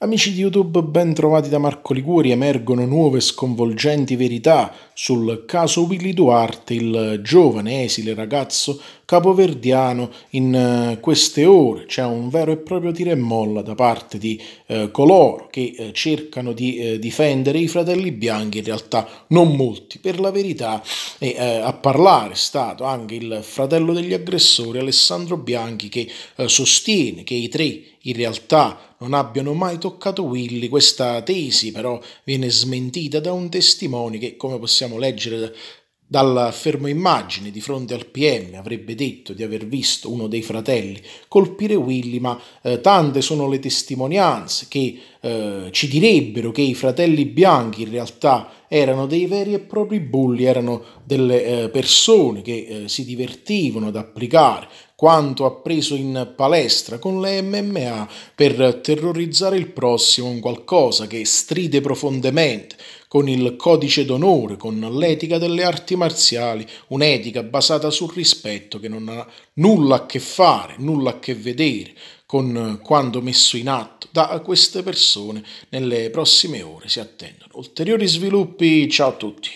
Amici di YouTube, ben trovati da Marco Liguri, emergono nuove sconvolgenti verità sul caso Willy Duarte, il giovane esile ragazzo capoverdiano. In eh, queste ore c'è un vero e proprio tira e molla da parte di eh, coloro che eh, cercano di eh, difendere i fratelli bianchi, in realtà non molti, per la verità e eh, a parlare è stato anche il fratello degli aggressori Alessandro Bianchi che eh, sostiene che i tre in realtà non abbiano mai toccato Willy. Questa tesi però viene smentita da un testimone che, come possiamo leggere dalla ferma immagine di fronte al PM avrebbe detto di aver visto uno dei fratelli colpire Willy, ma eh, tante sono le testimonianze che eh, ci direbbero che i fratelli bianchi in realtà erano dei veri e propri bulli, erano delle eh, persone che eh, si divertivano ad applicare quanto appreso in palestra con le MMA per terrorizzare il prossimo, un qualcosa che stride profondamente con il codice d'onore, con l'etica delle arti marziali, un'etica basata sul rispetto che non ha nulla a che fare, nulla a che vedere con eh, quanto messo in atto da queste persone nelle prossime ore si attendono ulteriori sviluppi. Ciao a tutti.